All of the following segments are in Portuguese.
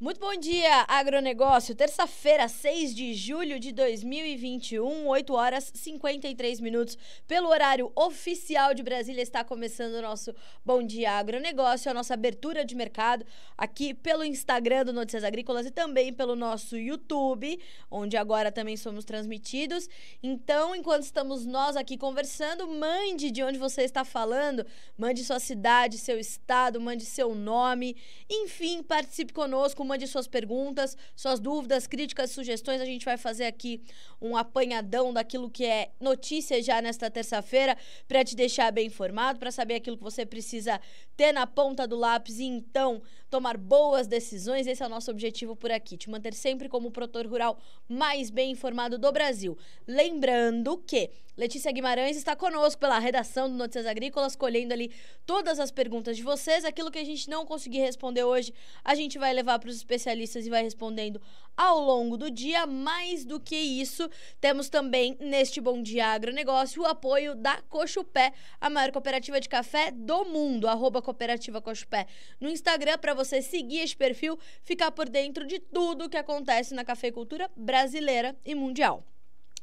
Muito bom dia, agronegócio. Terça-feira, 6 de julho de 2021, 8 horas 53 minutos, pelo horário oficial de Brasília, está começando o nosso Bom Dia Agronegócio, a nossa abertura de mercado aqui pelo Instagram do Notícias Agrícolas e também pelo nosso YouTube, onde agora também somos transmitidos. Então, enquanto estamos nós aqui conversando, mande de onde você está falando, mande sua cidade, seu estado, mande seu nome, enfim, participe conosco alguma de suas perguntas, suas dúvidas, críticas, sugestões. A gente vai fazer aqui um apanhadão daquilo que é notícia já nesta terça-feira para te deixar bem informado, para saber aquilo que você precisa ter na ponta do lápis e então tomar boas decisões. Esse é o nosso objetivo por aqui, te manter sempre como o produtor rural mais bem informado do Brasil. Lembrando que Letícia Guimarães está conosco pela redação do Notícias Agrícolas, colhendo ali todas as perguntas de vocês. Aquilo que a gente não conseguir responder hoje, a gente vai levar para os especialistas e vai respondendo ao longo do dia. Mais do que isso, temos também neste Bom Dia Agronegócio o apoio da Cochupé, a maior cooperativa de café do mundo. Arroba Cooperativa Cochupé no Instagram para você você seguir este perfil, ficar por dentro de tudo o que acontece na cafeicultura brasileira e mundial.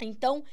Então,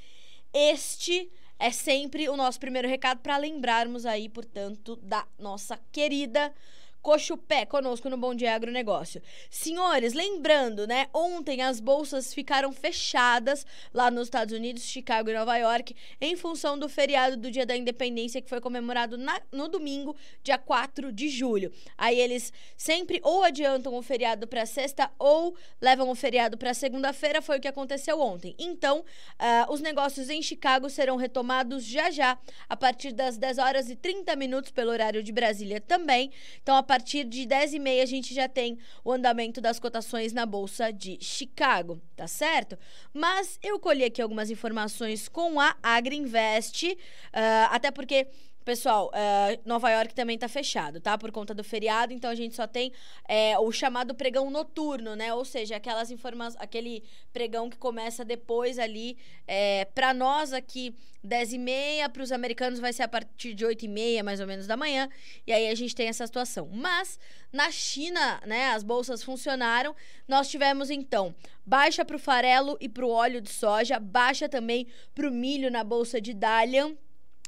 este é sempre o nosso primeiro recado para lembrarmos aí, portanto, da nossa querida coxo pé conosco no Bom Dia Agronegócio. Senhores, lembrando, né? Ontem as bolsas ficaram fechadas lá nos Estados Unidos, Chicago e Nova York, em função do feriado do Dia da Independência que foi comemorado na, no domingo, dia 4 de julho. Aí eles sempre ou adiantam o feriado para sexta ou levam o feriado para segunda-feira, foi o que aconteceu ontem. Então, uh, os negócios em Chicago serão retomados já já, a partir das 10 horas e 30 minutos pelo horário de Brasília também. Então, a partir de 10h30 a gente já tem o andamento das cotações na Bolsa de Chicago, tá certo? Mas eu colhi aqui algumas informações com a Agriinvest, uh, ah, até porque Pessoal, uh, Nova York também tá fechado, tá? Por conta do feriado, então a gente só tem é, o chamado pregão noturno, né? Ou seja, aquelas informações, aquele pregão que começa depois ali. É, eh, para nós aqui, 10 e meia, para os americanos vai ser a partir de 8 e meia, mais ou menos, da manhã. E aí a gente tem essa situação. Mas, na China, né, as bolsas funcionaram. Nós tivemos, então, baixa para o farelo e para o óleo de soja, baixa também para o milho na bolsa de Dalian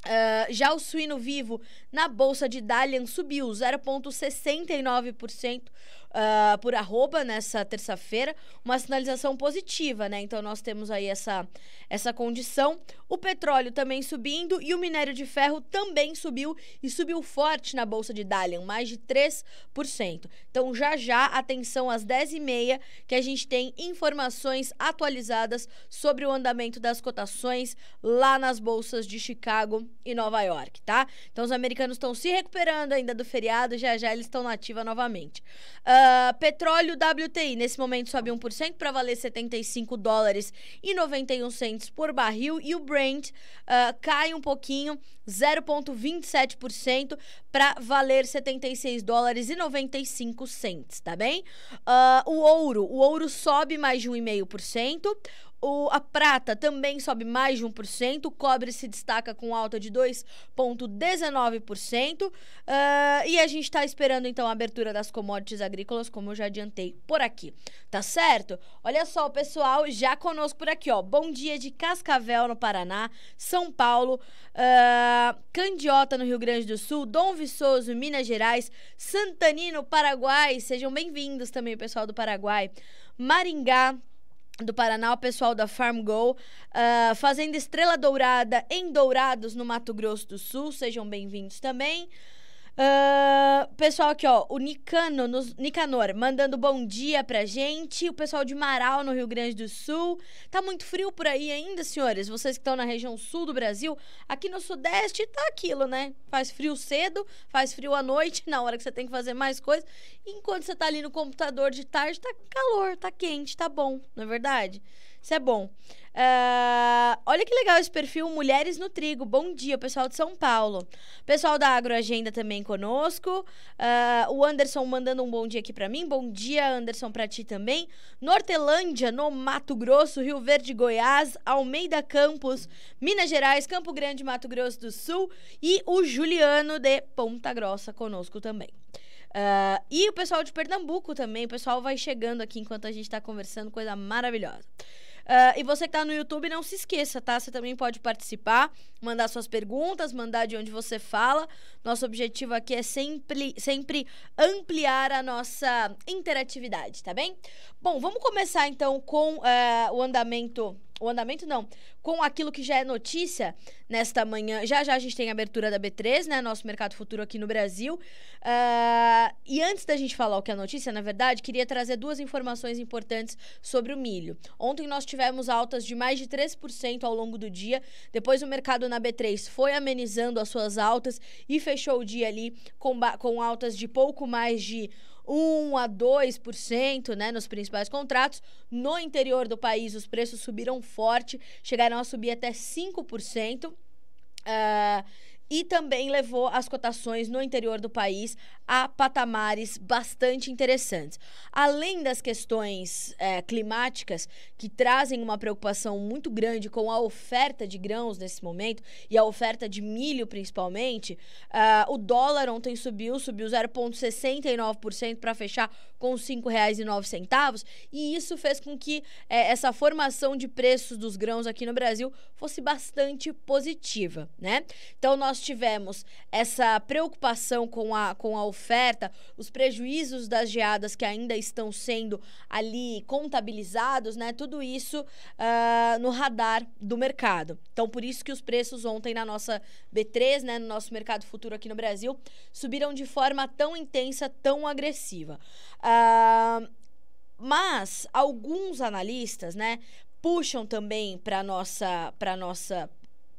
ah, já o suíno vivo na bolsa de Dalian subiu 0,69%, uh, por arroba nessa terça-feira, uma sinalização positiva, né? Então nós temos aí essa, essa condição. O petróleo também subindo e o minério de ferro também subiu e subiu forte na Bolsa de Dalian, mais de 3%. Então já já, atenção às 10h30, que a gente tem informações atualizadas sobre o andamento das cotações lá nas bolsas de Chicago e Nova York, tá? Então os americanos estão se recuperando ainda do feriado, já já eles estão na ativa novamente. Uh, ah, petróleo WTI, nesse momento sobe 1% para valer 75 dólares e 91 centos por barril. E o Brent uh, cai um pouquinho, 0,27% para valer 76 dólares e 95 centos, tá bem? Uh, o ouro, o ouro sobe mais de 1,5%. O, a prata também sobe mais de 1%, o cobre se destaca com alta de 2,19%. Uh, ah, e a gente está esperando então a abertura das commodities agrícolas, como eu já adiantei por aqui. Tá certo? Olha só, o pessoal já conosco por aqui, ó. Bom dia de Cascavel, no Paraná, São Paulo, uh, Candiota, no Rio Grande do Sul, Dom Viçoso, Minas Gerais, Santanino, Paraguai. Sejam bem-vindos também, pessoal do Paraguai. Maringá, do Paraná, o pessoal da Farm Go, uh, ah, Fazenda Estrela Dourada em Dourados, no Mato Grosso do Sul, sejam bem-vindos também. Uh, pessoal aqui, ó, o Nicano, nos, Nicanor, mandando bom dia pra gente. O pessoal de Marau, no Rio Grande do Sul. Tá muito frio por aí ainda, senhores? Vocês que estão na região sul do Brasil, aqui no Sudeste tá aquilo, né? Faz frio cedo, faz frio à noite, na hora que você tem que fazer mais coisa. Enquanto você tá ali no computador de tarde, tá calor, tá quente, tá bom, não é verdade? Isso é bom. Uh, olha que legal esse perfil Mulheres no Trigo. Bom dia, pessoal de São Paulo. Pessoal da Agroagenda também conosco. Uh, o Anderson mandando um bom dia aqui para mim. Bom dia, Anderson, para ti também. Nortelândia, no Mato Grosso, Rio Verde, Goiás, Almeida Campos, Minas Gerais, Campo Grande, Mato Grosso do Sul. E o Juliano de Ponta Grossa conosco também. Uh, e o pessoal de Pernambuco também. O pessoal vai chegando aqui enquanto a gente está conversando, coisa maravilhosa. Uh, e você que tá no YouTube, não se esqueça, tá? Você também pode participar, mandar suas perguntas, mandar de onde você fala. Nosso objetivo aqui é sempre, sempre ampliar a nossa interatividade, tá bem? Bom, vamos começar então com uh, o andamento o andamento não, com aquilo que já é notícia nesta manhã. Já já a gente tem a abertura da B3, né? Nosso mercado futuro aqui no Brasil. Uh, e antes da gente falar o que é notícia, na verdade, queria trazer duas informações importantes sobre o milho. Ontem nós tivemos altas de mais de 3% ao longo do dia. Depois o mercado na B3 foi amenizando as suas altas e fechou o dia ali com, com altas de pouco mais de 1 a 2% né, nos principais contratos. No interior do país, os preços subiram forte, chegaram a subir até 5%. Uh, e também levou as cotações no interior do país a patamares bastante interessantes. Além das questões é, climáticas, que trazem uma preocupação muito grande com a oferta de grãos nesse momento, e a oferta de milho principalmente, uh, o dólar ontem subiu, subiu 0,69% para fechar com R$ 5,09, e isso fez com que é, essa formação de preços dos grãos aqui no Brasil fosse bastante positiva, né? Então, nós tivemos essa preocupação com a, com a oferta, os prejuízos das geadas que ainda estão sendo ali contabilizados, né? Tudo isso uh, no radar do mercado. Então, por isso que os preços ontem na nossa B3, né, no nosso mercado futuro aqui no Brasil, subiram de forma tão intensa, tão agressiva. Uh, mas alguns analistas, né, puxam também para nossa para nossa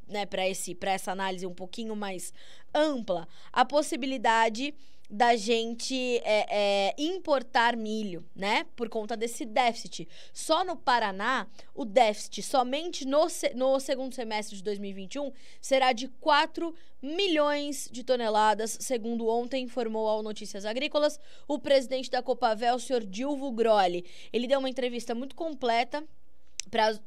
né, para esse para essa análise um pouquinho mais ampla, a possibilidade da gente é, é, importar milho, né? Por conta desse déficit. Só no Paraná, o déficit somente no, no segundo semestre de 2021 será de 4 milhões de toneladas, segundo ontem informou ao Notícias Agrícolas o presidente da Copavel, o senhor Dilvo Grolli. Ele deu uma entrevista muito completa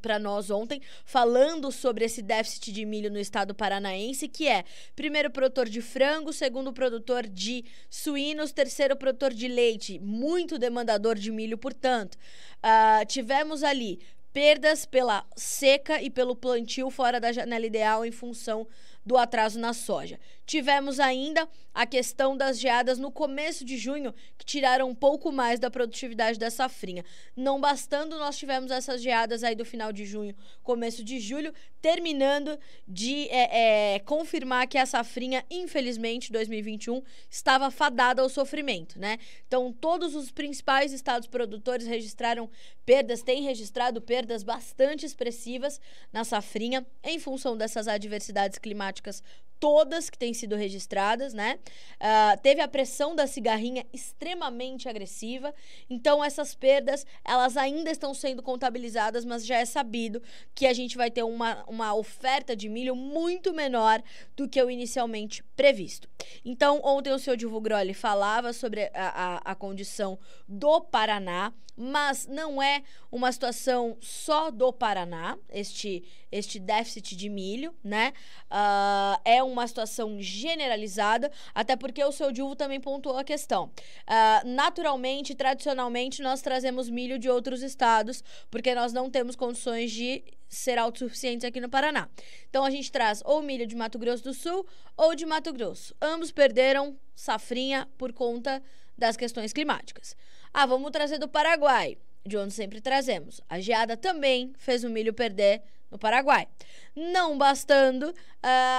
para nós ontem, falando sobre esse déficit de milho no estado paranaense, que é primeiro produtor de frango, segundo produtor de suínos, terceiro produtor de leite, muito demandador de milho, portanto. Uh, tivemos ali perdas pela seca e pelo plantio fora da janela ideal em função do atraso na soja. Tivemos ainda a questão das geadas no começo de junho, que tiraram um pouco mais da produtividade da safrinha. Não bastando, nós tivemos essas geadas aí do final de junho, começo de julho, terminando de é, é, confirmar que a safrinha, infelizmente, 2021, estava fadada ao sofrimento, né? Então, todos os principais estados produtores registraram perdas, têm registrado perdas bastante expressivas na safrinha, em função dessas adversidades climáticas todas que têm sido registradas, né? Uh, teve a pressão da cigarrinha extremamente agressiva. Então, essas perdas, elas ainda estão sendo contabilizadas, mas já é sabido que a gente vai ter uma, uma oferta de milho muito menor do que o inicialmente previsto. Então, ontem o senhor Divo Groli falava sobre a, a, a condição do Paraná mas não é uma situação só do Paraná, este, este déficit de milho, né? Uh, é uma situação generalizada, até porque o seu Dilvo também pontuou a questão. Uh, naturalmente, tradicionalmente, nós trazemos milho de outros estados, porque nós não temos condições de ser autossuficientes aqui no Paraná. Então a gente traz ou milho de Mato Grosso do Sul ou de Mato Grosso. Ambos perderam safrinha por conta das questões climáticas. Ah, vamos trazer do Paraguai, de onde sempre trazemos. A geada também fez o milho perder no Paraguai. Não bastando, uh,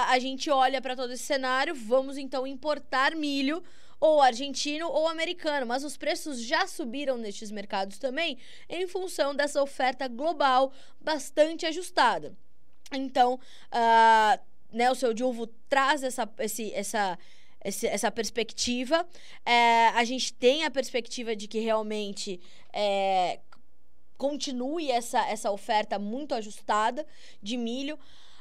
a gente olha para todo esse cenário, vamos então importar milho ou argentino ou americano, mas os preços já subiram nestes mercados também em função dessa oferta global bastante ajustada. Então, uh, né, o seu Dilvo traz essa, esse, essa, esse, essa perspectiva. É, a gente tem a perspectiva de que realmente é, continue essa, essa oferta muito ajustada de milho.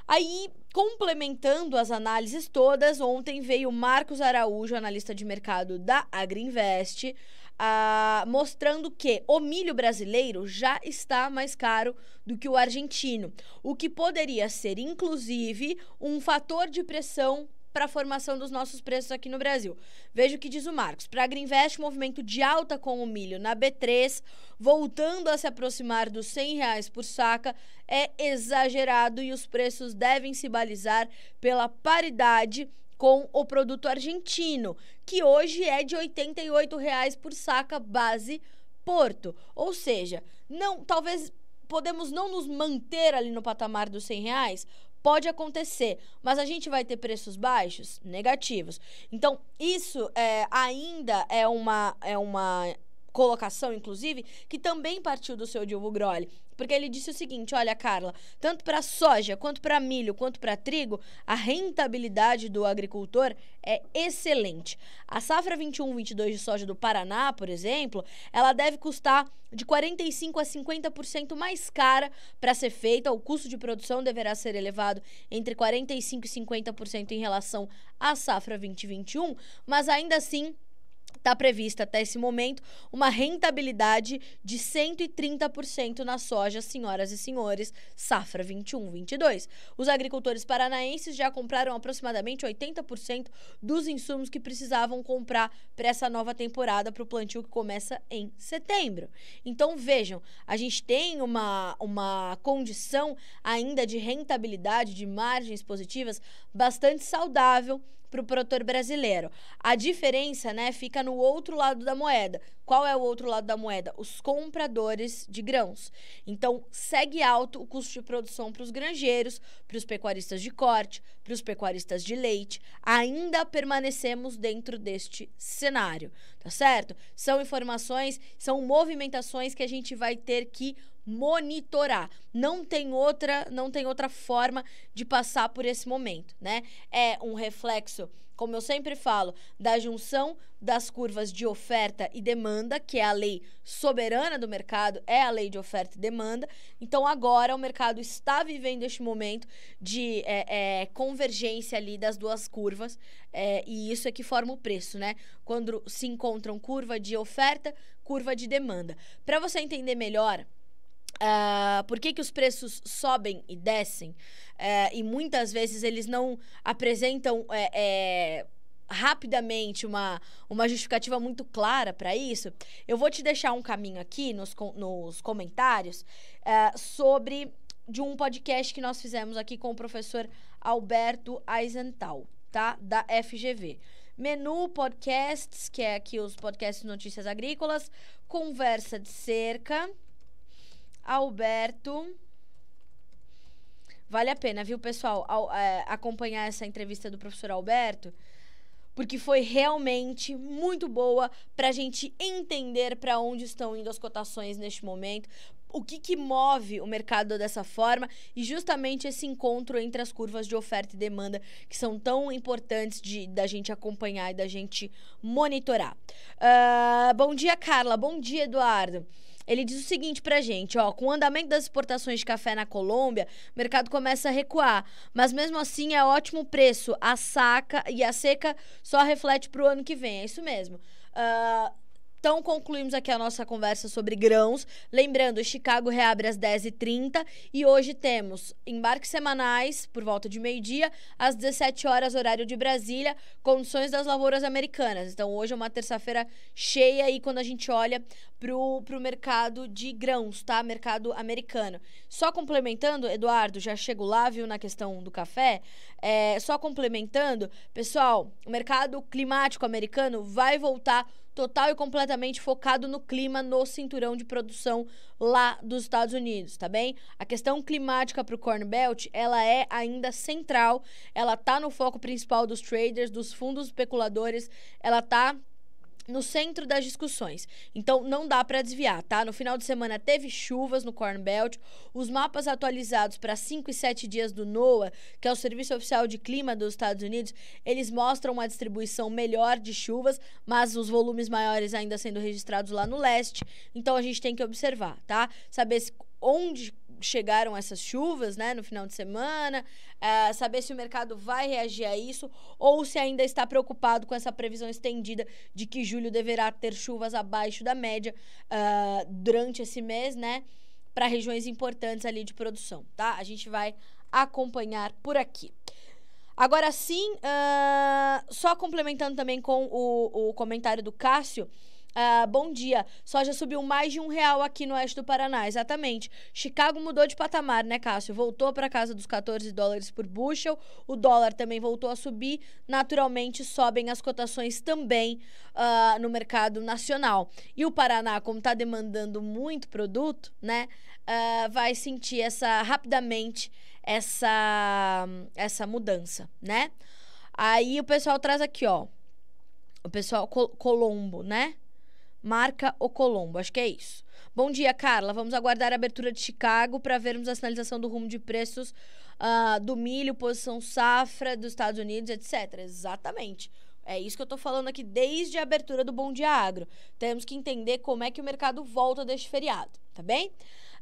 Aí, complementando as análises todas, ontem veio Marcos Araújo, analista de mercado da Agriinvest, ah, mostrando que o milho brasileiro já está mais caro do que o argentino, o que poderia ser inclusive um fator de pressão para a formação dos nossos preços aqui no Brasil. Veja o que diz o Marcos. Para a Greenvest, movimento de alta com o milho na B3, voltando a se aproximar dos R$ reais por saca, é exagerado e os preços devem se balizar pela paridade com o produto argentino, que hoje é de R$ 88,00 por saca base Porto. Ou seja, não, talvez podemos não nos manter ali no patamar dos 100 reais, Pode acontecer, mas a gente vai ter preços baixos? Negativos. Então, isso é, ainda é uma, é uma colocação, inclusive, que também partiu do seu Dilvo Groli. Porque ele disse o seguinte: olha, Carla, tanto para soja, quanto para milho, quanto para trigo, a rentabilidade do agricultor é excelente. A safra 21-22 de soja do Paraná, por exemplo, ela deve custar de 45 a 50% mais cara para ser feita. O custo de produção deverá ser elevado entre 45 e 50% em relação à safra 2021, mas ainda assim está prevista até esse momento uma rentabilidade de 130% na soja, senhoras e senhores, safra 21-22. Os agricultores paranaenses já compraram aproximadamente 80% dos insumos que precisavam comprar para essa nova temporada, para o plantio que começa em setembro. Então vejam, a gente tem uma, uma condição ainda de rentabilidade, de margens positivas, bastante saudável para o produtor brasileiro. A diferença, né, fica no outro lado da moeda. Qual é o outro lado da moeda? Os compradores de grãos. Então, segue alto o custo de produção para os granjeiros, para os pecuaristas de corte, para os pecuaristas de leite. Ainda permanecemos dentro deste cenário, tá certo? São informações, são movimentações que a gente vai ter que monitorar. Não tem outra, não tem outra forma de passar por esse momento, né? É um reflexo como eu sempre falo, da junção das curvas de oferta e demanda, que é a lei soberana do mercado, é a lei de oferta e demanda. Então, agora o mercado está vivendo este momento de é, é, convergência ali das duas curvas, é, e isso é que forma o preço, né? Quando se encontram curva de oferta, curva de demanda. Para você entender melhor ah, por que, que os preços sobem e descem? Uh, e muitas vezes eles não apresentam é, é, rapidamente uma, uma justificativa muito clara para isso. Eu vou te deixar um caminho aqui nos, nos comentários uh, sobre de um podcast que nós fizemos aqui com o professor Alberto Eisenthal, tá? Da FGV. Menu Podcasts, que é aqui os podcasts de notícias agrícolas, Conversa de Cerca Alberto. Vale a pena, viu, pessoal, ao, é, acompanhar essa entrevista do professor Alberto, porque foi realmente muito boa para a gente entender para onde estão indo as cotações neste momento, o que, que move o mercado dessa forma e justamente esse encontro entre as curvas de oferta e demanda que são tão importantes de da gente acompanhar e da gente monitorar. Uh, bom dia, Carla. Bom dia, Eduardo. Ele diz o seguinte pra gente, ó, com o andamento das exportações de café na Colômbia, o mercado começa a recuar, mas mesmo assim é ótimo preço. A saca e a seca só reflete pro ano que vem, é isso mesmo. Uh, então, concluímos aqui a nossa conversa sobre grãos. Lembrando, Chicago reabre às 10h30 e hoje temos embarques semanais por volta de meio-dia, às 17 horas, horário de Brasília, condições das lavouras americanas. Então, hoje é uma terça-feira cheia aí quando a gente olha para o mercado de grãos, tá? Mercado americano. Só complementando, Eduardo, já chego lá, viu, na questão do café. É, só complementando, pessoal, o mercado climático americano vai voltar total e completamente focado no clima no cinturão de produção lá dos Estados Unidos, tá bem? A questão climática para o Corn Belt, ela é ainda central, ela tá no foco principal dos traders, dos fundos especuladores, ela tá no centro das discussões. Então não dá para desviar, tá? No final de semana teve chuvas no Corn Belt. Os mapas atualizados para 5 e 7 dias do NOAA, que é o Serviço Oficial de Clima dos Estados Unidos, eles mostram uma distribuição melhor de chuvas, mas os volumes maiores ainda sendo registrados lá no leste. Então a gente tem que observar, tá? Saber se onde chegaram essas chuvas, né, no final de semana, uh, saber se o mercado vai reagir a isso ou se ainda está preocupado com essa previsão estendida de que julho deverá ter chuvas abaixo da média uh, durante esse mês, né, para regiões importantes ali de produção, tá? A gente vai acompanhar por aqui. Agora sim, uh, só complementando também com o, o comentário do Cássio, ah, bom dia. Soja subiu mais de um real aqui no oeste do Paraná, exatamente. Chicago mudou de patamar, né, Cássio? Voltou para casa dos 14 dólares por bushel. O dólar também voltou a subir. Naturalmente, sobem as cotações também ah, no mercado nacional. E o Paraná, como está demandando muito produto, né, ah, vai sentir essa rapidamente essa essa mudança, né? Aí o pessoal traz aqui, ó. O pessoal Colombo, né? marca O Colombo. Acho que é isso. Bom dia, Carla. Vamos aguardar a abertura de Chicago para vermos a sinalização do rumo de preços uh, do milho, posição safra dos Estados Unidos, etc. Exatamente. É isso que eu estou falando aqui desde a abertura do Bom Dia Agro. Temos que entender como é que o mercado volta deste feriado, tá bem?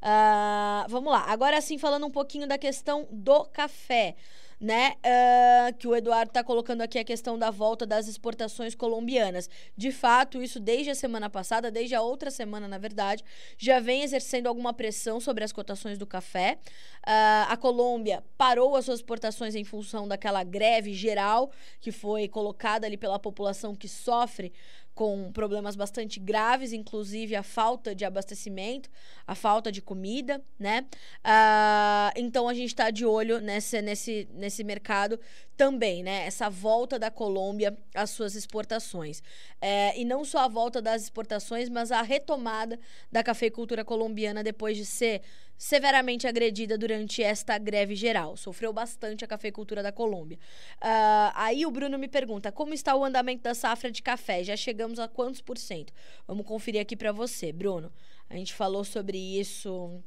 Uh, vamos lá. Agora sim, falando um pouquinho da questão do café né? Uh, que o Eduardo está colocando aqui a questão da volta das exportações colombianas. De fato, isso desde a semana passada, desde a outra semana, na verdade, já vem exercendo alguma pressão sobre as cotações do café. Uh, a Colômbia parou as suas exportações em função daquela greve geral que foi colocada ali pela população que sofre com problemas bastante graves, inclusive a falta de abastecimento, a falta de comida, né? Ah, então a gente está de olho nesse, nesse, nesse mercado também, né? Essa volta da Colômbia às suas exportações. É, e não só a volta das exportações, mas a retomada da cafeicultura colombiana depois de ser severamente agredida durante esta greve geral. Sofreu bastante a cafeicultura da Colômbia. Uh, aí o Bruno me pergunta: como está o andamento da safra de café? Já chegamos a quantos por cento? Vamos conferir aqui para você, Bruno. A gente falou sobre isso,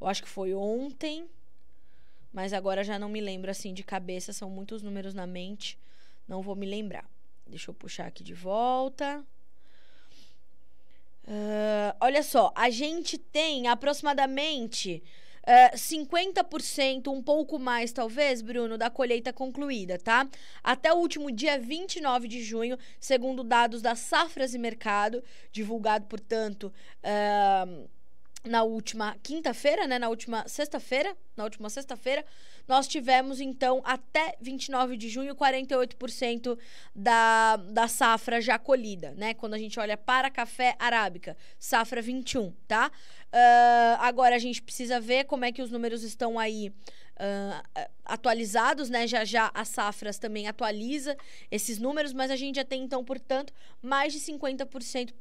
eu acho que foi ontem, mas agora já não me lembro assim de cabeça, são muitos números na mente, não vou me lembrar. Deixa eu puxar aqui de volta. Uh, olha só, a gente tem aproximadamente uh, ah, 50%, um pouco mais talvez, Bruno, da colheita concluída, tá? Até o último dia 29 de junho, segundo dados da Safras e Mercado, divulgado, portanto. Uh, na última quinta-feira, né? Na última sexta-feira, na última sexta-feira, nós tivemos então até 29 de junho 48% da, da safra já colhida, né? Quando a gente olha para café arábica, safra 21, tá? Uh, agora a gente precisa ver como é que os números estão aí. Uh, atualizados, né? Já já as safras também atualiza esses números, mas a gente já tem então, portanto, mais de 50%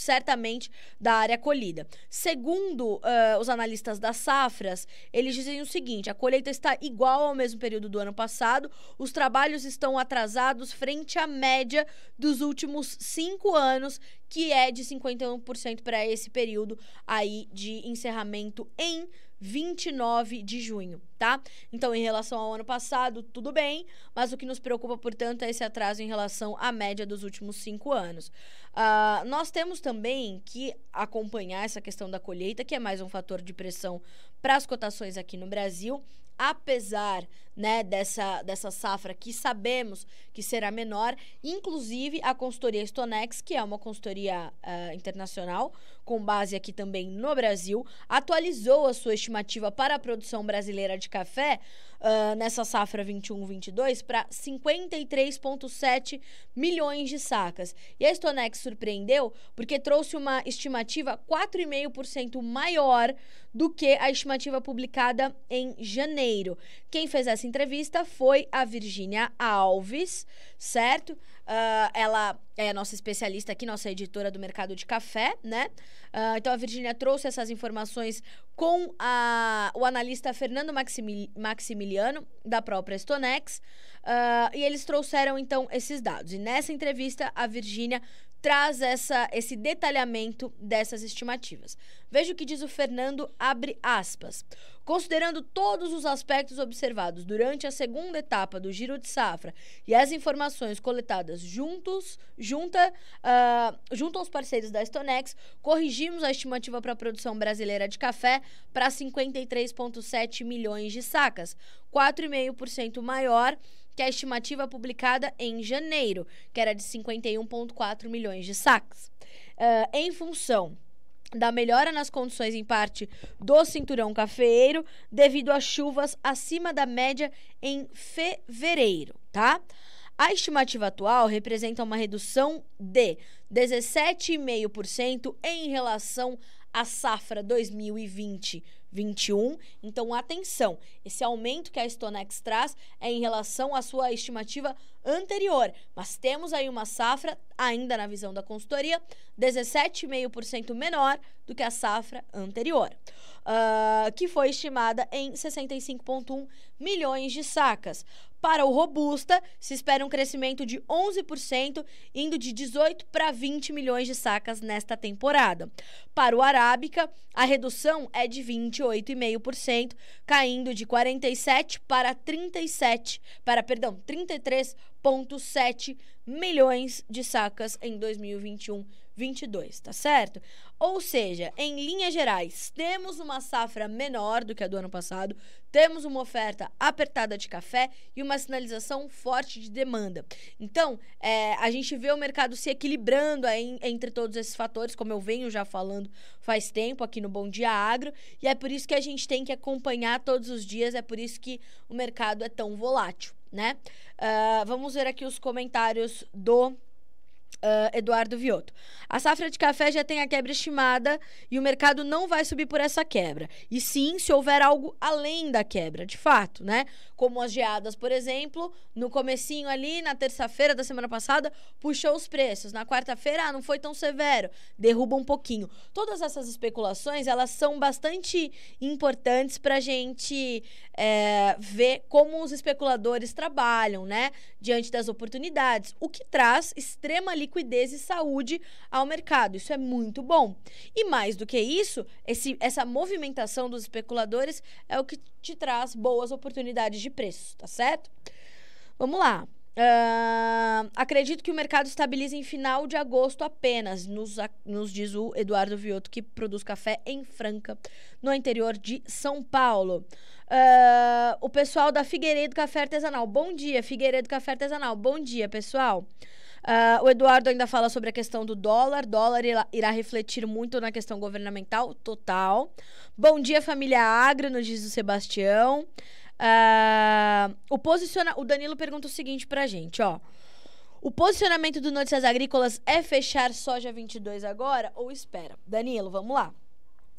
certamente da área colhida. Segundo uh, os analistas das safras, eles dizem o seguinte: a colheita está igual ao mesmo período do ano passado, os trabalhos estão atrasados frente à média dos últimos cinco anos, que é de 51% para esse período aí de encerramento em 29 de junho, tá? Então, em relação ao ano passado, tudo bem, mas o que nos preocupa, portanto, é esse atraso em relação à média dos últimos cinco anos. Uh, nós temos também que acompanhar essa questão da colheita, que é mais um fator de pressão para as cotações aqui no Brasil apesar né, dessa, dessa safra que sabemos que será menor, inclusive a consultoria Stonex, que é uma consultoria uh, internacional, com base aqui também no Brasil, atualizou a sua estimativa para a produção brasileira de café uh, nessa safra 21-22 para 53,7 milhões de sacas. E a Stonex surpreendeu porque trouxe uma estimativa 4,5% maior do que a estimativa publicada em janeiro. Quem fez essa entrevista foi a Virgínia Alves, certo? Uh, ela é a nossa especialista aqui, nossa editora do mercado de café, né? Uh, então a Virginia trouxe essas informações com a, o analista Fernando Maximiliano, da própria Stonex, uh, e eles trouxeram então esses dados. E nessa entrevista, a Virginia traz essa, esse detalhamento dessas estimativas. Veja o que diz o Fernando, abre aspas. Considerando todos os aspectos observados durante a segunda etapa do giro de safra e as informações coletadas juntos, junta, uh, junto aos parceiros da Stonex, corrigimos a estimativa para a produção brasileira de café para 53,7 milhões de sacas, 4,5% maior que é a estimativa publicada em janeiro, que era de 51,4 milhões de saques. Uh, em função da melhora nas condições em parte do cinturão cafeeiro devido a chuvas acima da média em fevereiro, tá? A estimativa atual representa uma redução de 17,5% em relação à safra 2020 21. Então, atenção, esse aumento que a Stonex traz é em relação à sua estimativa anterior, mas temos aí uma safra, ainda na visão da consultoria, 17,5% menor do que a safra anterior, uh, que foi estimada em 65,1 milhões de sacas. Para o robusta, se espera um crescimento de 11%, indo de 18 para 20 milhões de sacas nesta temporada. Para o arábica, a redução é de 28,5%, caindo de 47 para 37, para perdão, 33,7 milhões de sacas em 2021 22, tá certo? Ou seja, em linhas gerais, temos uma safra menor do que a do ano passado, temos uma oferta apertada de café e uma sinalização forte de demanda. Então, é, a gente vê o mercado se equilibrando aí, entre todos esses fatores, como eu venho já falando faz tempo aqui no Bom Dia Agro, e é por isso que a gente tem que acompanhar todos os dias, é por isso que o mercado é tão volátil né? Uh, vamos ver aqui os comentários do Uh, Eduardo Vioto. A safra de café já tem a quebra estimada e o mercado não vai subir por essa quebra. E sim, se houver algo além da quebra, de fato, né? como as geadas, por exemplo, no comecinho ali, na terça-feira da semana passada, puxou os preços. Na quarta-feira, ah, não foi tão severo, derruba um pouquinho. Todas essas especulações, elas são bastante importantes para a gente é, ver como os especuladores trabalham, né, diante das oportunidades, o que traz extrema liquidez e saúde ao mercado. Isso é muito bom. E mais do que isso, esse, essa movimentação dos especuladores é o que te traz boas oportunidades de de preços, tá certo? Vamos lá. Uh, acredito que o mercado estabiliza em final de agosto apenas, nos, nos diz o Eduardo Vioto, que produz café em Franca, no interior de São Paulo. Uh, o pessoal da Figueiredo Café Artesanal. Bom dia, Figueiredo Café Artesanal. Bom dia, pessoal. Uh, o Eduardo ainda fala sobre a questão do dólar. Dólar irá refletir muito na questão governamental total. Bom dia, família Agro, nos diz o Sebastião. Uh, o, posiciona... o Danilo pergunta o seguinte pra gente, ó. O posicionamento do Notícias Agrícolas é fechar soja 22 agora ou espera? Danilo, vamos lá.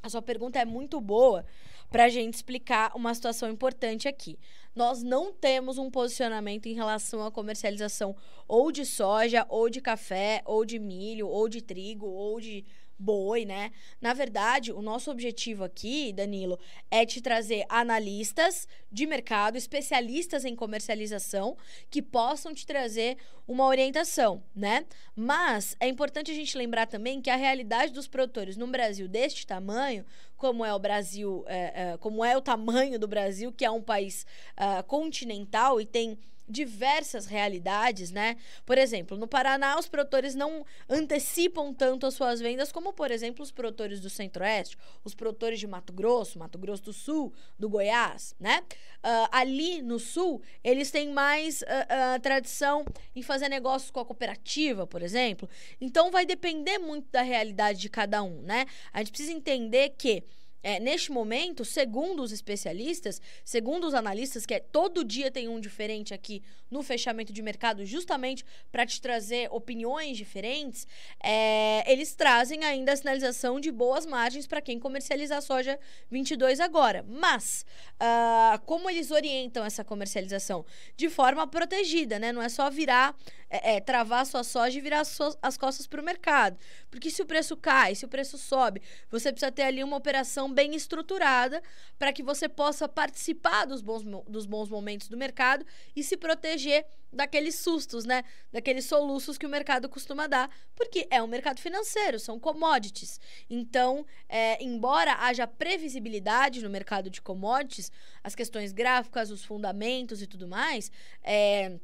A sua pergunta é muito boa para a gente explicar uma situação importante aqui. Nós não temos um posicionamento em relação à comercialização ou de soja, ou de café, ou de milho, ou de trigo, ou de boi, né? Na verdade, o nosso objetivo aqui, Danilo, é te trazer analistas de mercado, especialistas em comercialização, que possam te trazer uma orientação, né? Mas é importante a gente lembrar também que a realidade dos produtores no Brasil deste tamanho, como é o Brasil, é, é, como é o tamanho do Brasil, que é um país é, continental e tem diversas realidades, né? Por exemplo, no Paraná, os produtores não antecipam tanto as suas vendas como, por exemplo, os produtores do Centro-Oeste, os produtores de Mato Grosso, Mato Grosso do Sul, do Goiás, né? Uh, ali no Sul, eles têm mais uh, uh, tradição em fazer negócios com a cooperativa, por exemplo. Então, vai depender muito da realidade de cada um, né? A gente precisa entender que é, neste momento, segundo os especialistas, segundo os analistas, que é, todo dia tem um diferente aqui no fechamento de mercado, justamente para te trazer opiniões diferentes, é, eles trazem ainda a sinalização de boas margens para quem comercializar soja 22 agora. Mas, uh, como eles orientam essa comercialização? De forma protegida, né? Não é só virar é, é, travar a sua soja e virar as, suas, as costas para o mercado. Porque se o preço cai, se o preço sobe, você precisa ter ali uma operação bem estruturada para que você possa participar dos bons, dos bons momentos do mercado e se proteger daqueles sustos, né? Daqueles soluços que o mercado costuma dar, porque é um mercado financeiro, são commodities. Então, é, embora haja previsibilidade no mercado de commodities, as questões gráficas, os fundamentos e tudo mais, é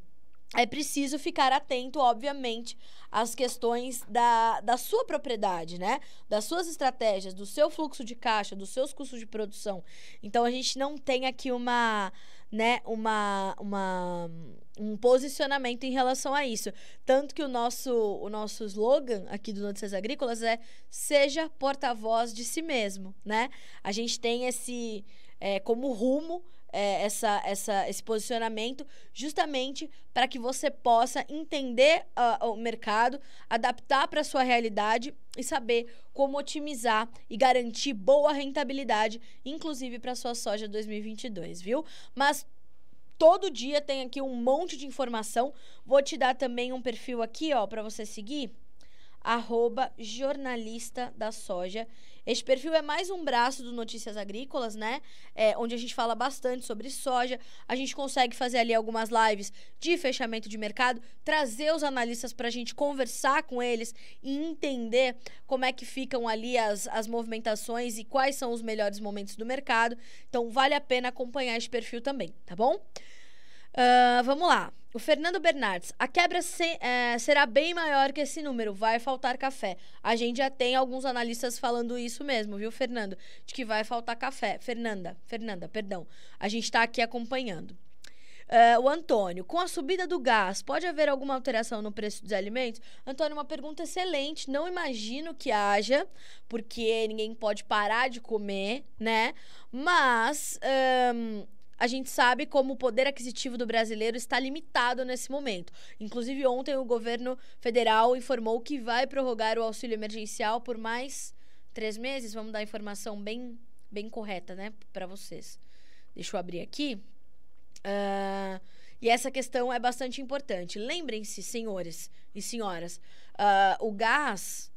é preciso ficar atento, obviamente, às questões da, da sua propriedade, né? Das suas estratégias, do seu fluxo de caixa, dos seus custos de produção. Então a gente não tem aqui uma, né, uma, uma um posicionamento em relação a isso. Tanto que o nosso o nosso slogan aqui do Notícias Agrícolas é seja porta-voz de si mesmo, né? A gente tem esse é, como rumo é, essa, essa, esse posicionamento justamente para que você possa entender uh, o mercado, adaptar para a sua realidade e saber como otimizar e garantir boa rentabilidade, inclusive para sua soja 2022, viu? Mas todo dia tem aqui um monte de informação. Vou te dar também um perfil aqui, ó, para você seguir arroba jornalista da soja. Esse perfil é mais um braço do Notícias Agrícolas, né? É, onde a gente fala bastante sobre soja. A gente consegue fazer ali algumas lives de fechamento de mercado, trazer os analistas para a gente conversar com eles e entender como é que ficam ali as, as movimentações e quais são os melhores momentos do mercado. Então, vale a pena acompanhar esse perfil também, tá bom? Uh, vamos lá. O Fernando Bernardes, a quebra se, é, será bem maior que esse número, vai faltar café. A gente já tem alguns analistas falando isso mesmo, viu, Fernando? De que vai faltar café. Fernanda, Fernanda, perdão. A gente está aqui acompanhando. Uh, o Antônio, com a subida do gás, pode haver alguma alteração no preço dos alimentos? Antônio, uma pergunta excelente. Não imagino que haja, porque ninguém pode parar de comer, né? Mas um, a gente sabe como o poder aquisitivo do brasileiro está limitado nesse momento. Inclusive, ontem o governo federal informou que vai prorrogar o auxílio emergencial por mais três meses. Vamos dar a informação bem, bem correta, né, para vocês. Deixa eu abrir aqui. Uh, e essa questão é bastante importante. Lembrem-se, senhores e senhoras, uh, o gás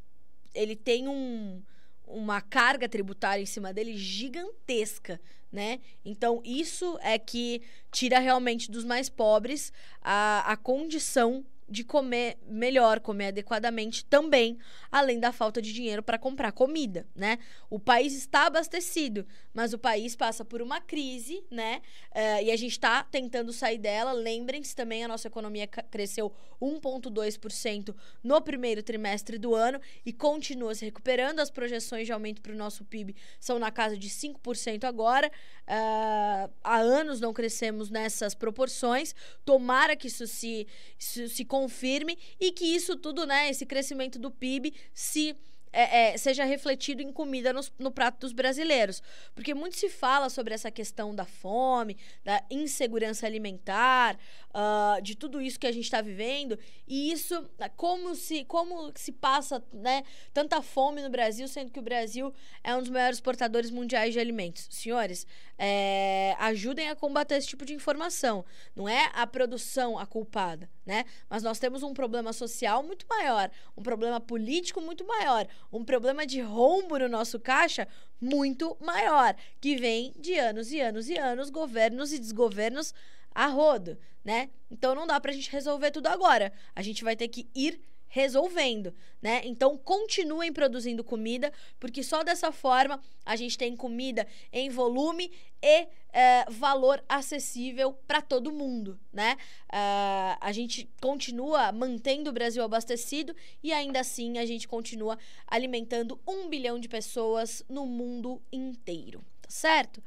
ele tem um, uma carga tributária em cima dele gigantesca né? Então, isso é que tira realmente dos mais pobres a, a condição de comer melhor, comer adequadamente também, além da falta de dinheiro para comprar comida, né? O país está abastecido, mas o país passa por uma crise, né? Uh, e a gente está tentando sair dela. Lembrem-se também, a nossa economia cresceu 1,2% no primeiro trimestre do ano e continua se recuperando. As projeções de aumento para o nosso PIB são na casa de 5% agora. Uh, há anos não crescemos nessas proporções. Tomara que isso se, isso se confirme e que isso tudo, né, esse crescimento do PIB se é, é, seja refletido em comida nos, no prato dos brasileiros. Porque muito se fala sobre essa questão da fome, da insegurança alimentar, uh, de tudo isso que a gente está vivendo. E isso, né, como se, como se passa né, tanta fome no Brasil, sendo que o Brasil é um dos maiores exportadores mundiais de alimentos. Senhores, é, ajudem a combater esse tipo de informação. Não é a produção a culpada, né? Mas nós temos um problema social muito maior, um problema político muito maior, um problema de rombo no nosso caixa muito maior, que vem de anos e anos e anos, governos e desgovernos a rodo, né? Então não dá pra gente resolver tudo agora. A gente vai ter que ir resolvendo, né? Então continuem produzindo comida, porque só dessa forma a gente tem comida em volume e é, valor acessível para todo mundo, né? É, a gente continua mantendo o Brasil abastecido e ainda assim a gente continua alimentando um bilhão de pessoas no mundo inteiro, tá certo?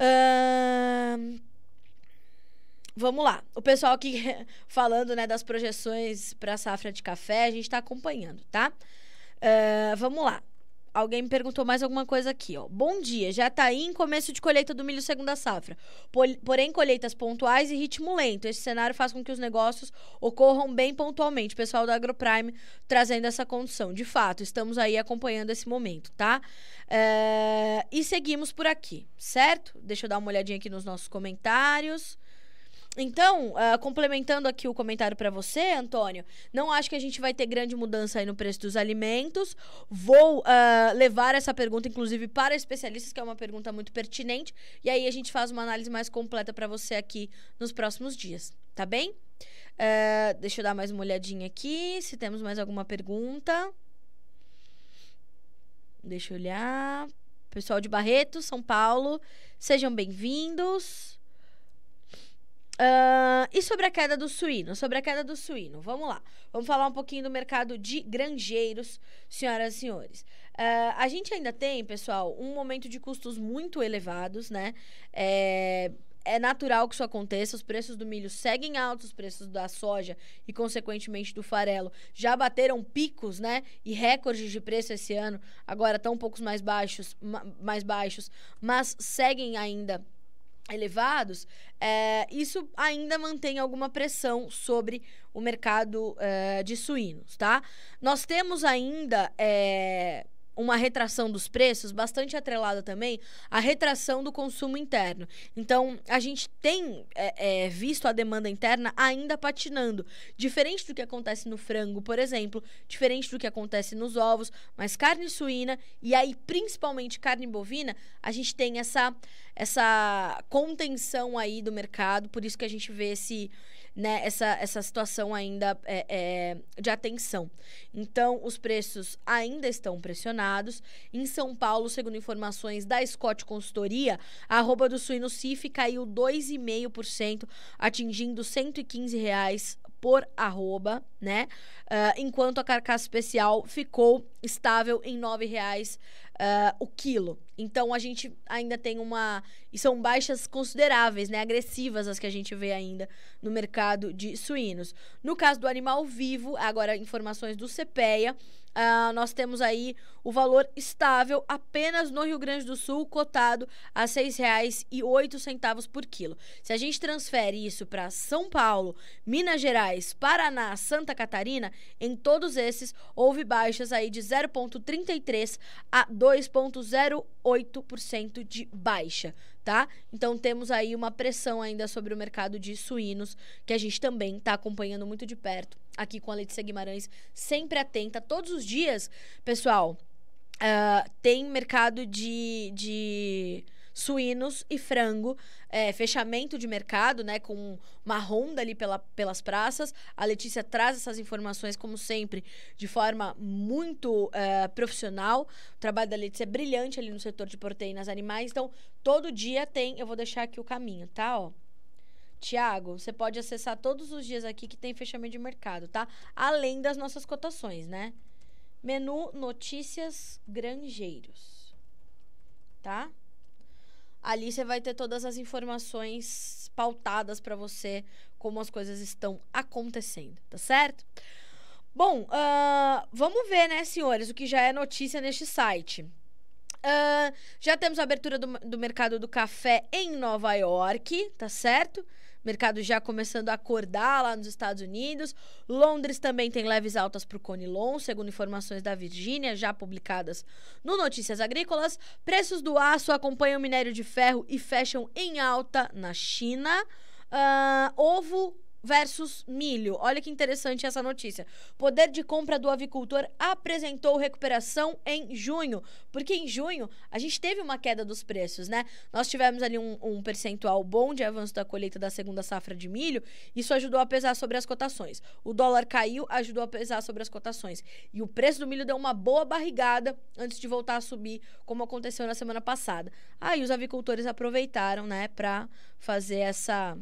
Uh vamos lá. O pessoal aqui falando né, das projeções para a safra de café, a gente está acompanhando, tá? Uh, vamos lá. Alguém me perguntou mais alguma coisa aqui, ó. Bom dia, já tá aí em começo de colheita do milho segunda safra. Porém, colheitas pontuais e ritmo lento. Esse cenário faz com que os negócios ocorram bem pontualmente. O pessoal da AgroPrime trazendo essa condição. De fato, estamos aí acompanhando esse momento, tá? É... E seguimos por aqui, certo? Deixa eu dar uma olhadinha aqui nos nossos comentários. Então, uh, complementando aqui o comentário para você, Antônio, não acho que a gente vai ter grande mudança aí no preço dos alimentos. Vou uh, levar essa pergunta, inclusive, para especialistas, que é uma pergunta muito pertinente. E aí a gente faz uma análise mais completa para você aqui nos próximos dias, tá bem? Uh, deixa eu dar mais uma olhadinha aqui, se temos mais alguma pergunta. Deixa eu olhar. Pessoal de Barreto, São Paulo, sejam bem-vindos. Uh, e sobre a queda do suíno? Sobre a queda do suíno, vamos lá. Vamos falar um pouquinho do mercado de granjeiros, senhoras e senhores. Uh, a gente ainda tem, pessoal, um momento de custos muito elevados, né? É, é natural que isso aconteça. Os preços do milho seguem altos, os preços da soja e, consequentemente, do farelo já bateram picos, né? E recordes de preço esse ano. Agora estão um pouco mais baixos, mais baixos, mas seguem ainda elevados, é, isso ainda mantém alguma pressão sobre o mercado é, de suínos, tá? Nós temos ainda é, uma retração dos preços bastante atrelada também à retração do consumo interno. Então, a gente tem é, é, visto a demanda interna ainda patinando. Diferente do que acontece no frango, por exemplo, diferente do que acontece nos ovos, mas carne suína e aí principalmente carne bovina, a gente tem essa, essa contenção aí do mercado, por isso que a gente vê esse né, essa, essa situação ainda é, é, de atenção. Então, os preços ainda estão pressionados. Em São Paulo, segundo informações da Scott Consultoria, a arroba do suíno CIF caiu 2,5%, atingindo R$ 115,00 por arroba, né? Uh, enquanto a carcaça especial ficou estável em R$ reais uh, o quilo. Então a gente ainda tem uma. E são baixas consideráveis, né? Agressivas as que a gente vê ainda no mercado de suínos. No caso do animal vivo, agora informações do CPEA, Uh, nós temos aí o valor estável apenas no Rio Grande do Sul, cotado a R$ 6,08 por quilo. Se a gente transfere isso para São Paulo, Minas Gerais, Paraná, Santa Catarina, em todos esses houve baixas aí de 0,33 a 2,08% de baixa tá? Então temos aí uma pressão ainda sobre o mercado de suínos, que a gente também está acompanhando muito de perto aqui com a Letícia Guimarães, sempre atenta. Todos os dias, pessoal, uh, tem mercado de, de suínos e frango, é, fechamento de mercado, né, com uma ronda ali pela, pelas praças. A Letícia traz essas informações, como sempre, de forma muito é, profissional. O trabalho da Letícia é brilhante ali no setor de proteínas animais. Então, todo dia tem, eu vou deixar aqui o caminho, tá? Ó. Tiago, você pode acessar todos os dias aqui que tem fechamento de mercado, tá? Além das nossas cotações, né? Menu Notícias Granjeiros. Tá? Ali você vai ter todas as informações pautadas para você, como as coisas estão acontecendo, tá certo? Bom, uh, vamos ver, né, senhores, o que já é notícia neste site. Uh, já temos a abertura do, do mercado do café em Nova York, tá certo? mercado já começando a acordar lá nos Estados Unidos. Londres também tem leves altas para o Conilon, segundo informações da Virgínia, já publicadas no Notícias Agrícolas. Preços do aço acompanham o minério de ferro e fecham em alta na China. Uh, ovo versus milho. Olha que interessante essa notícia. Poder de compra do avicultor apresentou recuperação em junho, porque em junho a gente teve uma queda dos preços, né? Nós tivemos ali um, um percentual bom de avanço da colheita da segunda safra de milho, isso ajudou a pesar sobre as cotações. O dólar caiu, ajudou a pesar sobre as cotações. E o preço do milho deu uma boa barrigada antes de voltar a subir, como aconteceu na semana passada. Aí os avicultores aproveitaram, né, para fazer essa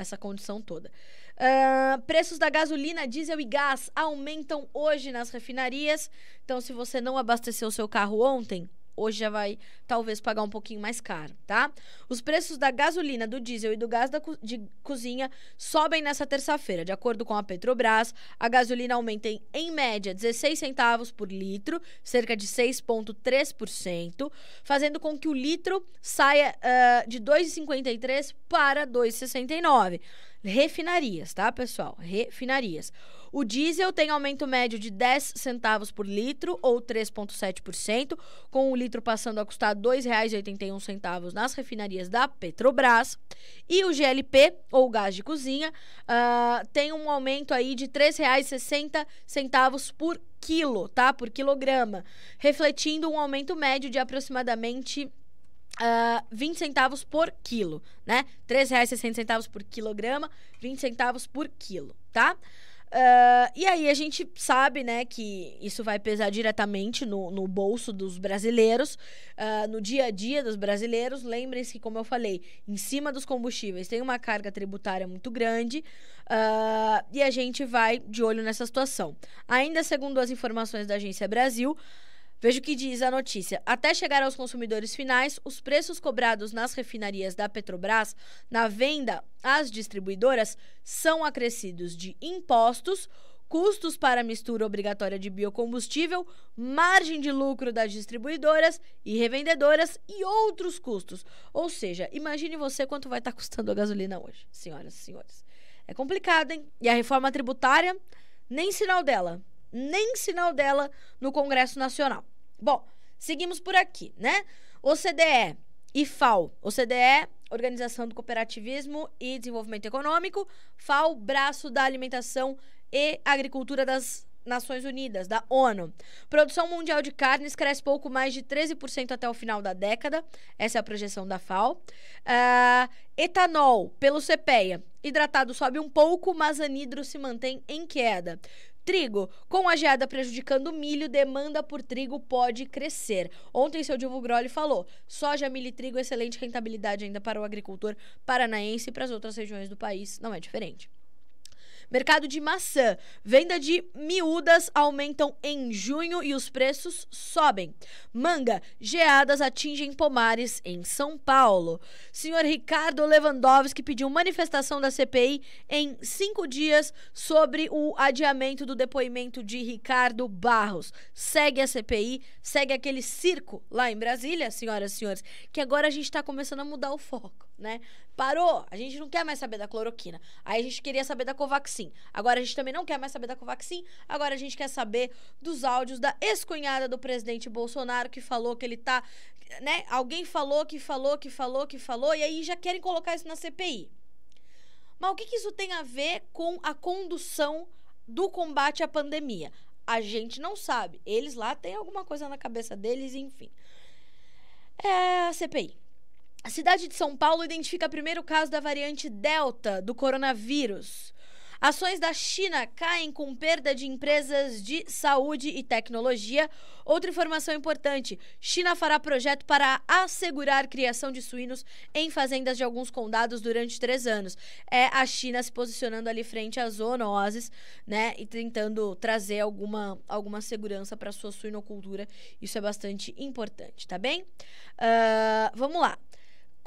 essa condição toda. Uh, preços da gasolina, diesel e gás aumentam hoje nas refinarias. Então, se você não abasteceu seu carro ontem, Hoje já vai talvez pagar um pouquinho mais caro, tá? Os preços da gasolina, do diesel e do gás da co de cozinha sobem nessa terça-feira. De acordo com a Petrobras, a gasolina aumenta em, em média 16 centavos por litro, cerca de 6,3%, fazendo com que o litro saia uh, de 2,53 para 2,69. Refinarias, tá, pessoal? Refinarias. O diesel tem aumento médio de 10 centavos por litro, ou 3,7%, com o litro passando a custar R$ 2,81 nas refinarias da Petrobras. E o GLP, ou gás de cozinha, uh, tem um aumento aí de R$ 3,60 por quilo, tá? Por quilograma, refletindo um aumento médio de aproximadamente uh, ah, 20 centavos por quilo, né? R$ 3,60 por quilograma, 20 centavos por quilo, tá? Uh, e aí a gente sabe, né, que isso vai pesar diretamente no, no bolso dos brasileiros, uh, no dia a dia dos brasileiros. Lembrem-se que, como eu falei, em cima dos combustíveis tem uma carga tributária muito grande uh, e a gente vai de olho nessa situação. Ainda segundo as informações da Agência Brasil, Veja o que diz a notícia. Até chegar aos consumidores finais, os preços cobrados nas refinarias da Petrobras na venda às distribuidoras são acrescidos de impostos, custos para mistura obrigatória de biocombustível, margem de lucro das distribuidoras e revendedoras e outros custos. Ou seja, imagine você quanto vai estar custando a gasolina hoje, senhoras e senhores. É complicado, hein? E a reforma tributária, nem sinal dela nem sinal dela no Congresso Nacional. Bom, seguimos por aqui, né? OCDE e FAO. OCDE, Organização do Cooperativismo e Desenvolvimento Econômico. FAO, braço da alimentação e agricultura das Nações Unidas, da ONU. Produção mundial de carnes cresce pouco mais de 13% até o final da década. Essa é a projeção da FAO. Uh, ah, etanol, pelo CPEA. Hidratado sobe um pouco, mas anidro se mantém em queda. Trigo. Com a geada prejudicando o milho, demanda por trigo pode crescer. Ontem, seu Dilvo Groli falou: soja, milho e trigo, excelente rentabilidade ainda para o agricultor paranaense e para as outras regiões do país. Não é diferente. Mercado de maçã. Venda de miúdas aumentam em junho e os preços sobem. Manga. Geadas atingem pomares em São Paulo. Senhor Ricardo Lewandowski pediu manifestação da CPI em cinco dias sobre o adiamento do depoimento de Ricardo Barros. Segue a CPI, segue aquele circo lá em Brasília, senhoras e senhores, que agora a gente está começando a mudar o foco né? Parou, a gente não quer mais saber da cloroquina. Aí a gente queria saber da Covaxin. Agora a gente também não quer mais saber da Covaxin. Agora a gente quer saber dos áudios da ex-cunhada do presidente Bolsonaro que falou que ele tá, né? Alguém falou que falou que falou que falou e aí já querem colocar isso na CPI. Mas o que, que isso tem a ver com a condução do combate à pandemia? A gente não sabe. Eles lá têm alguma coisa na cabeça deles, enfim. É a CPI. A cidade de São Paulo identifica primeiro caso da variante Delta do coronavírus. Ações da China caem com perda de empresas de saúde e tecnologia. Outra informação importante: China fará projeto para assegurar criação de suínos em fazendas de alguns condados durante três anos. É a China se posicionando ali frente às zoonoses, né? E tentando trazer alguma, alguma segurança para sua suinocultura. Isso é bastante importante, tá bem? Uh, vamos lá.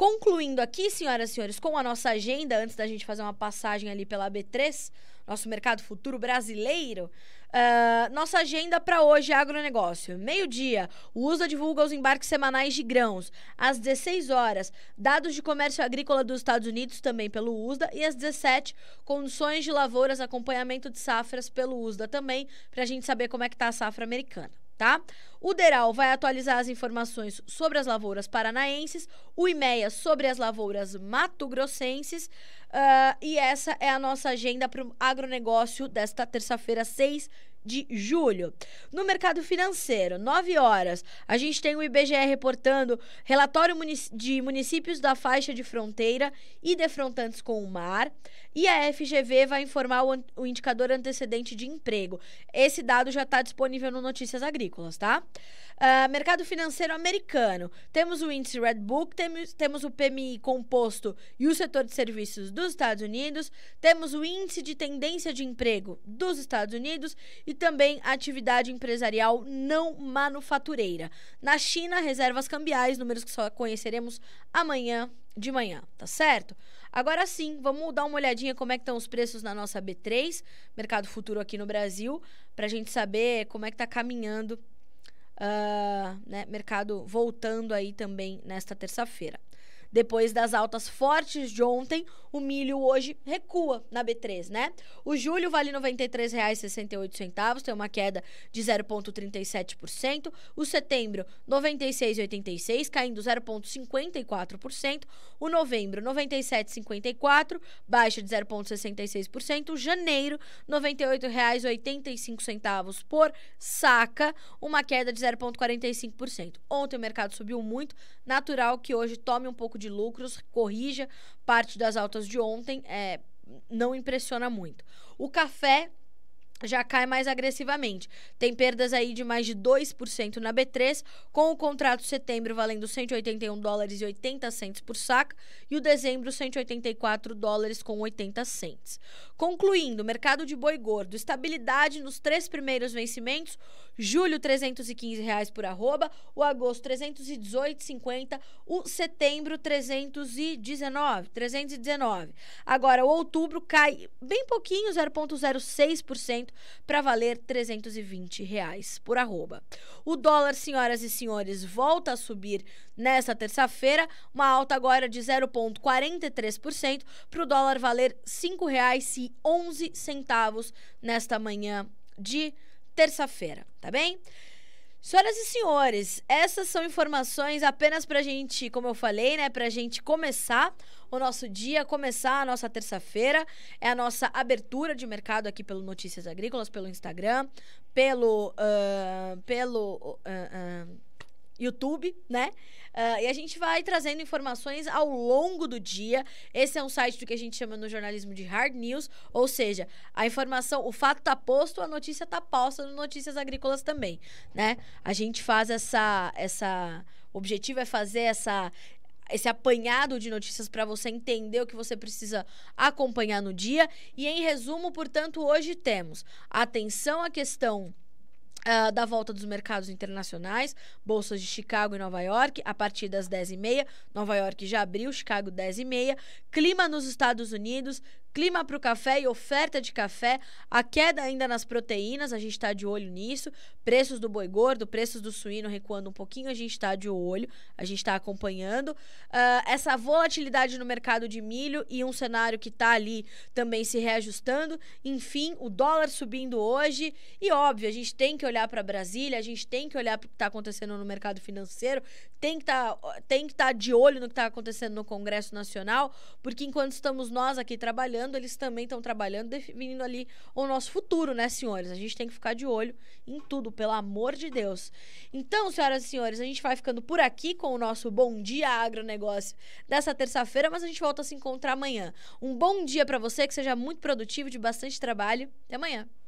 Concluindo aqui, senhoras e senhores, com a nossa agenda, antes da gente fazer uma passagem ali pela B3, nosso mercado futuro brasileiro, uh, nossa agenda para hoje é agronegócio. Meio-dia, o USDA divulga os embarques semanais de grãos. Às 16 horas, dados de comércio agrícola dos Estados Unidos, também pelo USDA. E às 17, condições de lavouras, acompanhamento de safras pelo USDA também, para a gente saber como é que está a safra americana tá? O DERAL vai atualizar as informações sobre as lavouras paranaenses, o IMEA sobre as lavouras mato-grossenses, uh, e essa é a nossa agenda para o agronegócio desta terça-feira, 6 de julho. No mercado financeiro, 9 horas, a gente tem o IBGE reportando relatório de municípios da faixa de fronteira e defrontantes com o mar. E a FGV vai informar o, o indicador antecedente de emprego. Esse dado já está disponível no Notícias Agrícolas, tá? Uh, mercado financeiro americano. Temos o índice Red Book, temos, temos o PMI composto e o setor de serviços dos Estados Unidos, temos o índice de tendência de emprego dos Estados Unidos e também a atividade empresarial não manufatureira. Na China, reservas cambiais, números que só conheceremos amanhã de manhã, tá certo? Agora sim, vamos dar uma olhadinha como é que estão os preços na nossa B3, mercado futuro aqui no Brasil, para a gente saber como é que está caminhando ah, né, mercado voltando aí também nesta terça-feira. Depois das altas fortes de ontem, o milho hoje recua na B3, né? O julho vale R$ 93,68, tem uma queda de 0,37%. O setembro, R$ 96,86, caindo 0,54%. O novembro, R$ 97,54, baixa de 0,66%. Janeiro, R$ 98,85 por saca, uma queda de 0,45%. Ontem o mercado subiu muito, natural que hoje tome um pouco de de lucros, corrija parte das altas de ontem, é, não impressiona muito. O café já cai mais agressivamente. Tem perdas aí de mais de 2% na B3, com o contrato setembro valendo 181 dólares e 80 centes por saca e o dezembro 184 dólares com 80 centes. Concluindo, mercado de boi gordo, estabilidade nos três primeiros vencimentos, julho 315 reais por arroba, o agosto 318,50, o setembro 319, 319. Agora, o outubro cai bem pouquinho, 0,06%, para valer 320 reais por arroba. O dólar, senhoras e senhores, volta a subir nesta terça-feira, uma alta agora de 0,43% para o dólar valer R$ 5,11 nesta manhã de terça-feira, tá bem? Senhoras e senhores, essas são informações apenas para a gente, como eu falei, né, para a gente começar o nosso dia, começar a nossa terça-feira. É a nossa abertura de mercado aqui pelo Notícias Agrícolas, pelo Instagram, pelo. Uh, pelo uh, uh, YouTube, né? Uh, e a gente vai trazendo informações ao longo do dia. Esse é um site do que a gente chama no jornalismo de hard news, ou seja, a informação, o fato está posto, a notícia está posta no Notícias Agrícolas também, né? A gente faz essa essa o objetivo é fazer essa esse apanhado de notícias para você entender o que você precisa acompanhar no dia. E em resumo, portanto, hoje temos atenção à questão ah, da volta dos mercados internacionais, bolsas de Chicago e Nova York, a partir das 10h30. Nova York já abriu, Chicago 10h30. Clima nos Estados Unidos, clima para o café e oferta de café, a queda ainda nas proteínas, a gente está de olho nisso, preços do boi gordo, preços do suíno recuando um pouquinho, a gente está de olho, a gente está acompanhando. Uh, essa volatilidade no mercado de milho e um cenário que está ali também se reajustando. Enfim, o dólar subindo hoje e óbvio, a gente tem que olhar para Brasília, a gente tem que olhar para o que está acontecendo no mercado financeiro, tem que tá, estar tá de olho no que está acontecendo no Congresso Nacional, porque enquanto estamos nós aqui trabalhando, trabalhando, eles também estão trabalhando, definindo ali o nosso futuro, né, senhores? A gente tem que ficar de olho em tudo, pelo amor de Deus. Então, senhoras e senhores, a gente vai ficando por aqui com o nosso Bom Dia Agronegócio dessa terça-feira, mas a gente volta a se encontrar amanhã. Um bom dia para você, que seja muito produtivo, de bastante trabalho. Até amanhã.